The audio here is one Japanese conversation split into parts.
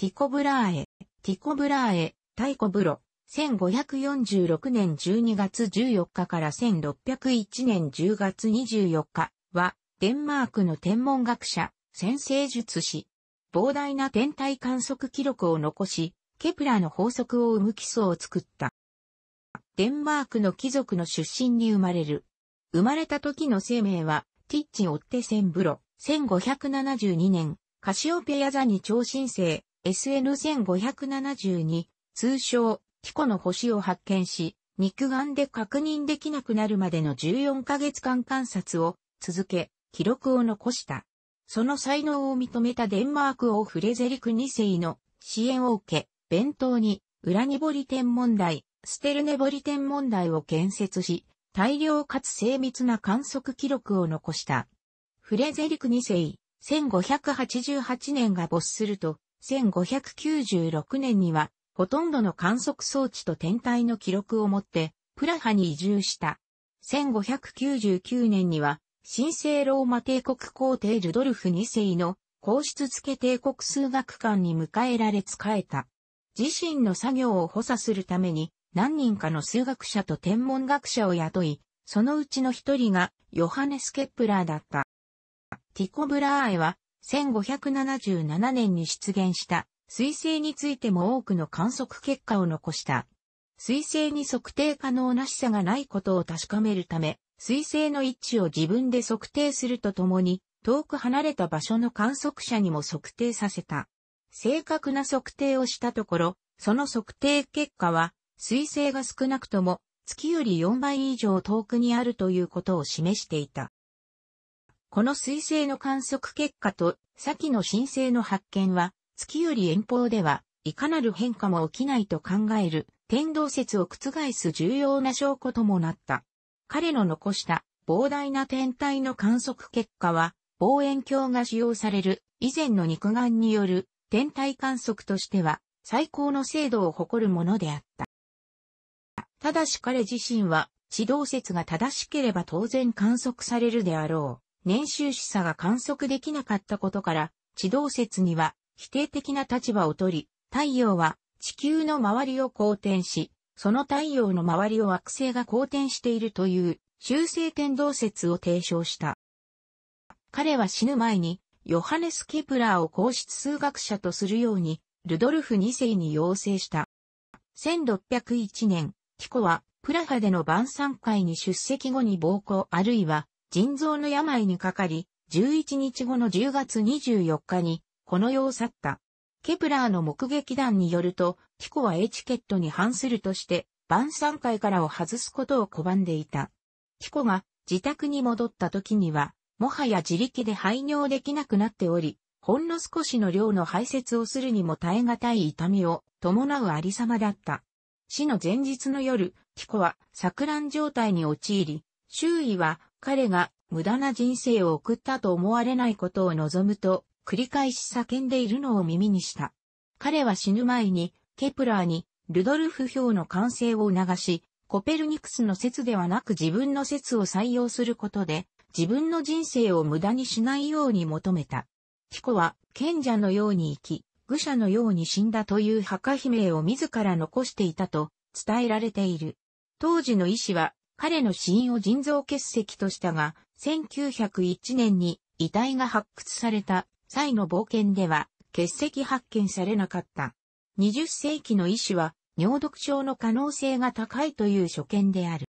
ティコブラーエ、ティコブラーエ、太コ・ブロ、1546年12月14日から1601年10月24日は、デンマークの天文学者、先生術師。膨大な天体観測記録を残し、ケプラの法則を生む基礎を作った。デンマークの貴族の出身に生まれる。生まれた時の生命は、ティッチ・オッテセンブロ、1572年、カシオペヤ座に超新星、SN1572、通称、ティコの星を発見し、肉眼で確認できなくなるまでの14ヶ月間観察を続け、記録を残した。その才能を認めたデンマーク王フレゼリク2世の支援を受け、弁当に裏にぼり天文台、ステルネボリ天文台を建設し、大量かつ精密な観測記録を残した。フレゼリク2世、1588年が没すると、1596年には、ほとんどの観測装置と天体の記録を持って、プラハに移住した。1599年には、神聖ローマ帝国皇帝ルドルフ2世の皇室付帝国数学館に迎えられ仕えた。自身の作業を補佐するために何人かの数学者と天文学者を雇い、そのうちの一人がヨハネス・ケップラーだった。ティコ・ブラーエは1577年に出現した彗星についても多くの観測結果を残した。彗星に測定可能な示唆がないことを確かめるため、彗星の位置を自分で測定するとともに、遠く離れた場所の観測者にも測定させた。正確な測定をしたところ、その測定結果は、彗星が少なくとも月より4倍以上遠くにあるということを示していた。この彗星の観測結果と、先の新星の発見は、月より遠方では、いかなる変化も起きないと考える、天動説を覆す重要な証拠ともなった。彼の残した膨大な天体の観測結果は、望遠鏡が使用される以前の肉眼による天体観測としては最高の精度を誇るものであった。ただし彼自身は地動説が正しければ当然観測されるであろう。年収視差が観測できなかったことから、地動説には否定的な立場を取り、太陽は地球の周りを公転し、その太陽の周りを惑星が公転しているという修正天動説を提唱した。彼は死ぬ前にヨハネス・ケプラーを皇室数学者とするようにルドルフ2世に要請した。1601年、ティコはプラハでの晩餐会に出席後に暴行あるいは腎臓の病にかかり、11日後の10月24日に、この世を去った。ケプラーの目撃談によると、ティコはエチケットに反するとして、晩餐会からを外すことを拒んでいた。ティコが自宅に戻った時には、もはや自力で排尿できなくなっており、ほんの少しの量の排泄をするにも耐え難い痛みを伴うありさまだった。死の前日の夜、ティコは錯乱状態に陥り、周囲は彼が無駄な人生を送ったと思われないことを望むと、繰り返し叫んでいるのを耳にした。彼は死ぬ前に、ケプラーに、ルドルフ表の完成を促し、コペルニクスの説ではなく自分の説を採用することで、自分の人生を無駄にしないように求めた。ヒコは、賢者のように生き、愚者のように死んだという墓碑鳴を自ら残していたと伝えられている。当時の医師は彼の死因を腎臓結石としたが、1901年に遺体が発掘された際の冒険では、結石発見されなかった。20世紀の医師は、尿毒症の可能性が高いという所見である。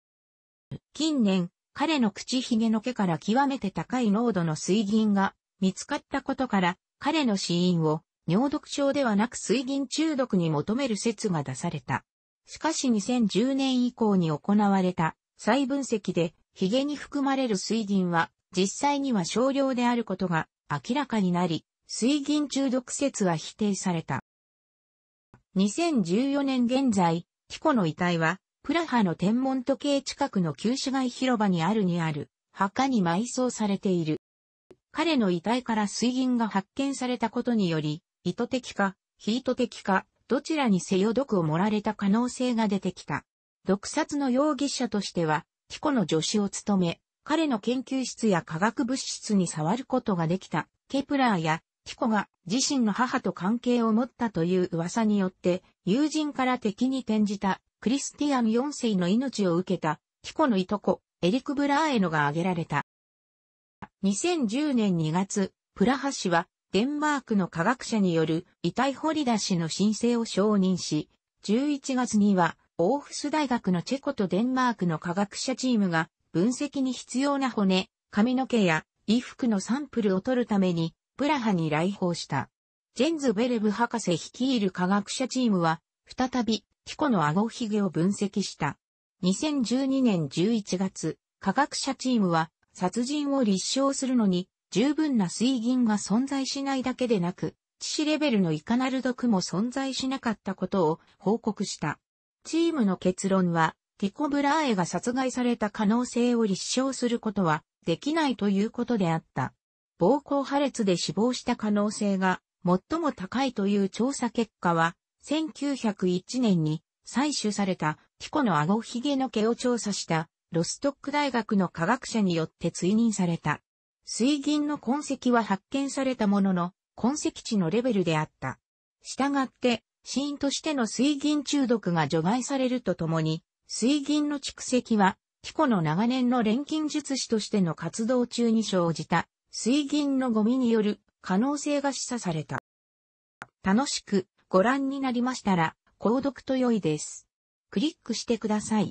近年、彼の口ひげの毛から極めて高い濃度の水銀が見つかったことから、彼の死因を尿毒症ではなく水銀中毒に求める説が出された。しかし2010年以降に行われた再分析で、ヒゲに含まれる水銀は、実際には少量であることが明らかになり、水銀中毒説は否定された。2014年現在、ティコの遺体は、プラハの天文時計近くの旧市街広場にあるにある、墓に埋葬されている。彼の遺体から水銀が発見されたことにより、意図的か、非意図的か、どちらにせよ毒を盛られた可能性が出てきた。毒殺の容疑者としては、ティコの助手を務め、彼の研究室や化学物質に触ることができた、ケプラーや、ティコが自身の母と関係を持ったという噂によって、友人から敵に転じた、クリスティアン4世の命を受けた、ティコのいとこ、エリク・ブラーエノが挙げられた。2010年2月、プラハ氏は、デンマークの科学者による遺体掘り出しの申請を承認し、11月にはオーフス大学のチェコとデンマークの科学者チームが分析に必要な骨、髪の毛や衣服のサンプルを取るためにプラハに来訪した。ジェンズ・ベレブ博士率いる科学者チームは再びティコの顎ひげを分析した。2012年11月、科学者チームは殺人を立証するのに十分な水銀が存在しないだけでなく、致死レベルのいかなる毒も存在しなかったことを報告した。チームの結論は、ティコ・ブラーエが殺害された可能性を立証することはできないということであった。暴行破裂で死亡した可能性が最も高いという調査結果は、1901年に採取されたティコの顎ひげの毛を調査したロストック大学の科学者によって追認された。水銀の痕跡は発見されたものの、痕跡地のレベルであった。したがって、死因としての水銀中毒が除外されるとともに、水銀の蓄積は、キコの長年の錬金術師としての活動中に生じた、水銀のゴミによる可能性が示唆された。楽しくご覧になりましたら、購読と良いです。クリックしてください。